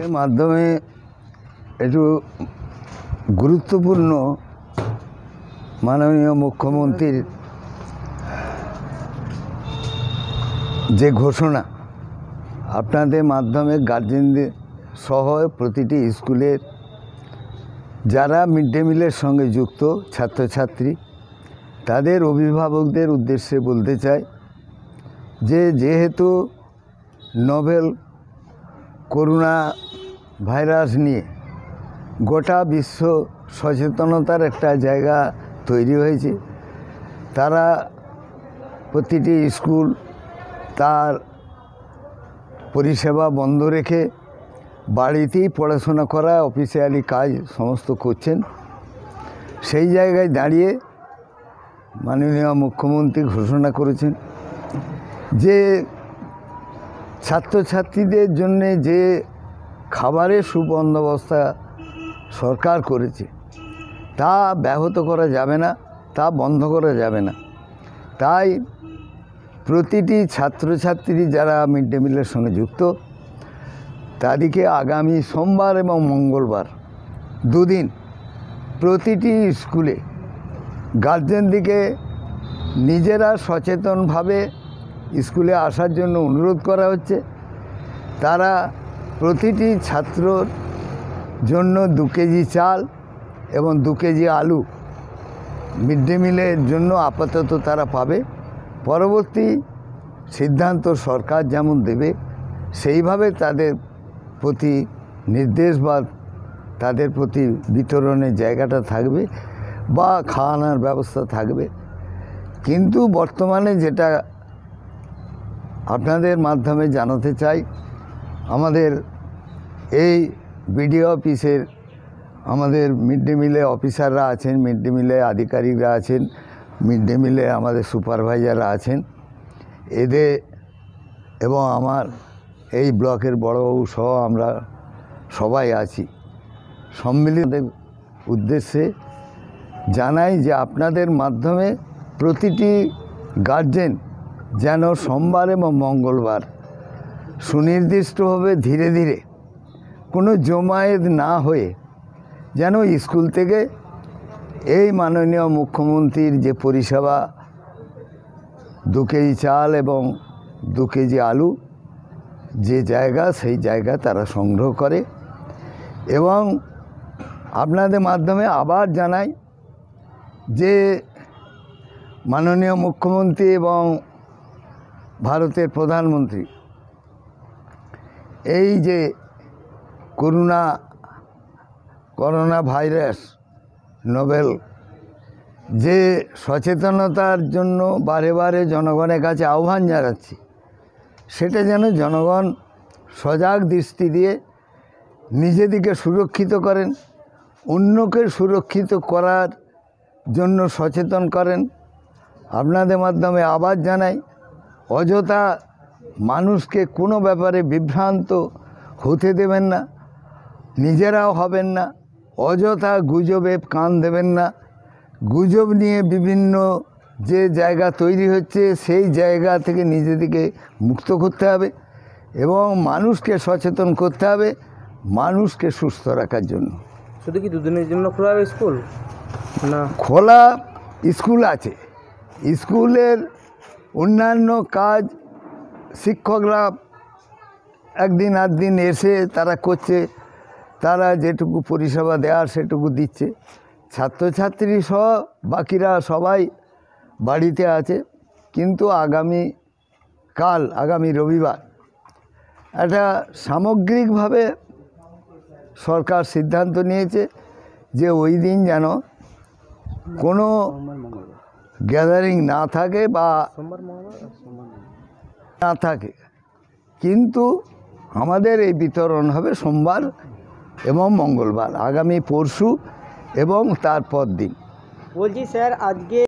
এর মাধ্যমে একটু গুরুত্বপূর্ণ মাননীয় মুখ্যমন্ত্রীর যে ঘোষণা আপনাদের মাধ্যমে গার্জেনদের সহ প্রতিটি স্কুলের যারা মিড ডে মিলের সঙ্গে যুক্ত ছাত্রছাত্রী তাদের অভিভাবকদের উদ্দেশ্যে বলতে চাই যে যেহেতু নভেল করোনা ভাইরাস নিয়ে গোটা বিশ্ব সচেতনতার একটা জায়গা তৈরি হয়েছে তারা প্রতিটি স্কুল তার পরিষেবা বন্ধ রেখে বাড়িতেই পড়াশোনা করা অফিসিয়ালি কাজ সমস্ত করছেন সেই জায়গায় দাঁড়িয়ে মাননীয় মুখ্যমন্ত্রী ঘোষণা করেছেন যে ছাত্রছাত্রীদের জন্যে যে খাবারের সুবন্দোবস্তা সরকার করেছে তা ব্যাহত করা যাবে না তা বন্ধ করা যাবে না তাই প্রতিটি ছাত্রছাত্রী যারা মিড ডে মিলের সঙ্গে যুক্ত তাদেরকে আগামী সোমবার এবং মঙ্গলবার দুদিন প্রতিটি স্কুলে গার্জেনদিকে নিজেরা সচেতনভাবে স্কুলে আসার জন্য অনুরোধ করা হচ্ছে তারা প্রতিটি ছাত্রর জন্য দু কেজি চাল এবং দু কেজি আলু মিড ডে মিলের জন্য আপাতত তারা পাবে পরবর্তী সিদ্ধান্ত সরকার যেমন দেবে সেইভাবে তাদের প্রতি নির্দেশ বা তাদের প্রতি বিতরণের জায়গাটা থাকবে বা খাওয়ানোর ব্যবস্থা থাকবে কিন্তু বর্তমানে যেটা আপনাদের মাধ্যমে জানাতে চাই আমাদের এই বিডিও অফিসের আমাদের মিড ডে মিলে অফিসাররা আছেন মিড ডে মিলে আধিকারিকরা আছেন মিড ডে মিলে আমাদের সুপারভাইজাররা আছেন এদের এবং আমার এই ব্লকের বড়বাবু সহ আমরা সবাই আছি সম্মিলিত উদ্দেশ্যে জানাই যে আপনাদের মাধ্যমে প্রতিটি গার্জেন যেন সোমবার এবং মঙ্গলবার সুনির্দিষ্টভাবে ধীরে ধীরে কোনো জমায়েত না হয়ে যেন স্কুল থেকে এই মাননীয় মুখ্যমন্ত্রীর যে পরিষেবা দু কেজি চাল এবং দু কেজি আলু যে জায়গা সেই জায়গা তারা সংগ্রহ করে এবং আপনাদের মাধ্যমে আবার জানাই যে মাননীয় মুখ্যমন্ত্রী এবং ভারতের প্রধানমন্ত্রী এই যে করোনা করোনা ভাইরাস নোবেল যে সচেতনতার জন্য বারে বারে জনগণের কাছে আহ্বান জানাচ্ছি সেটা যেন জনগণ সজাগ দৃষ্টি দিয়ে নিজেদিকে সুরক্ষিত করেন অন্যকে সুরক্ষিত করার জন্য সচেতন করেন আপনাদের মাধ্যমে আবার জানাই অযথা মানুষকে কোনো ব্যাপারে বিভ্রান্ত হতে দেবেন না নিজেরাও হবেন না অযথা গুজবে কান দেবেন না গুজব নিয়ে বিভিন্ন যে জায়গা তৈরি হচ্ছে সেই জায়গা থেকে নিজেদেরকে মুক্ত করতে হবে এবং মানুষকে সচেতন করতে হবে মানুষকে সুস্থ রাখার জন্য শুধু কি দুদিনের জন্য খোলা স্কুল না খোলা স্কুল আছে স্কুলের অন্যান্য কাজ শিক্ষকরা একদিন আধ দিন এসে তারা করছে তারা যেটুকু পরিষেবা দেওয়ার সেটুকু দিচ্ছে ছাত্রছাত্রী সহ বাকিরা সবাই বাড়িতে আছে কিন্তু আগামী কাল আগামী রবিবার একটা সামগ্রিকভাবে সরকার সিদ্ধান্ত নিয়েছে যে ওই দিন যেন কোনো গ্যাদারিং না থাকে বা না থাকে কিন্তু আমাদের এই বিতরণ হবে সোমবার এবং মঙ্গলবার আগামী পরশু এবং তারপর দিন বলছি স্যার আজকে